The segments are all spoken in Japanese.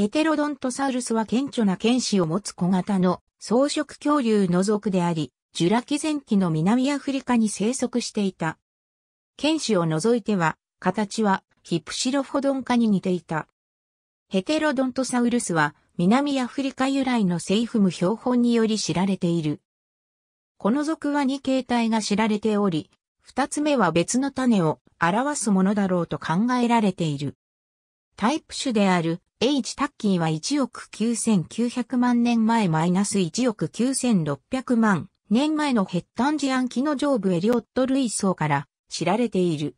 ヘテロドントサウルスは顕著な剣士を持つ小型の草食恐竜の属であり、ジュラ紀前期の南アフリカに生息していた。剣士を除いては、形はヒプシロフォドン化に似ていた。ヘテロドントサウルスは南アフリカ由来のセイフム標本により知られている。この属は2形態が知られており、2つ目は別の種を表すものだろうと考えられている。タイプ種である H タッキーは1億9900万年前マイナス1億9600万年前のヘッタンジアンキの上部エリオット類層から知られている。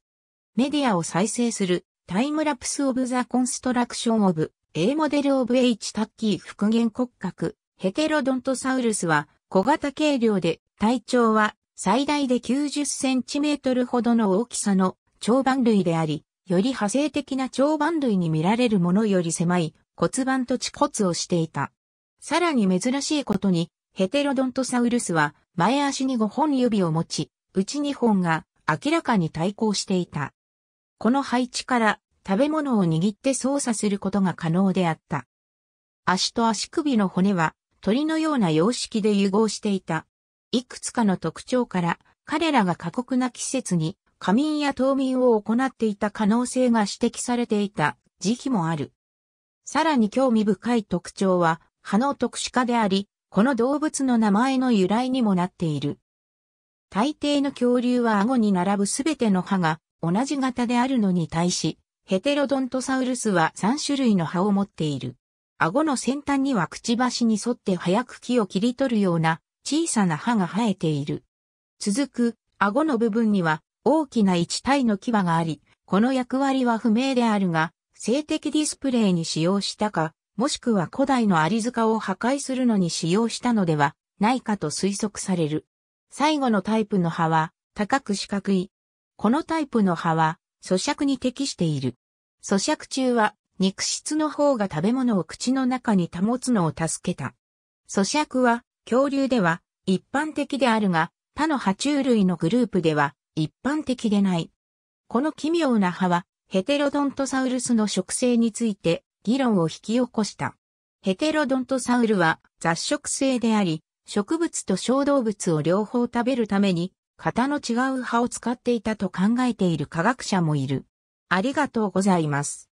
メディアを再生するタイムラプスオブザコンストラクションオブ A モデルオブ H タッキー復元骨格ヘテロドントサウルスは小型軽量で体長は最大で90センチメートルほどの大きさの長板類であり、より派生的な長板類に見られるものより狭い骨盤と地骨をしていた。さらに珍しいことに、ヘテロドントサウルスは前足に5本指を持ち、内2本が明らかに対抗していた。この配置から食べ物を握って操作することが可能であった。足と足首の骨は鳥のような様式で融合していた。いくつかの特徴から彼らが過酷な季節に仮眠や冬眠を行っていた可能性が指摘されていた時期もある。さらに興味深い特徴は、葉の特殊化であり、この動物の名前の由来にもなっている。大抵の恐竜は顎に並ぶすべての歯が同じ型であるのに対し、ヘテロドントサウルスは3種類の歯を持っている。顎の先端にはくちばしに沿って早く木を切り取るような小さな歯が生えている。続く、顎の部分には大きな一体の牙があり、この役割は不明であるが、性的ディスプレイに使用したか、もしくは古代のアリ塚を破壊するのに使用したのではないかと推測される。最後のタイプの葉は、高く四角い。このタイプの葉は、咀嚼に適している。咀嚼中は、肉質の方が食べ物を口の中に保つのを助けた。咀嚼は、恐竜では、一般的であるが、他の爬虫類のグループでは、一般的でない。この奇妙な歯は、ヘテロドントサウルスの食性について議論を引き起こした。ヘテロドントサウルは雑食性であり、植物と小動物を両方食べるために、型の違う葉を使っていたと考えている科学者もいる。ありがとうございます。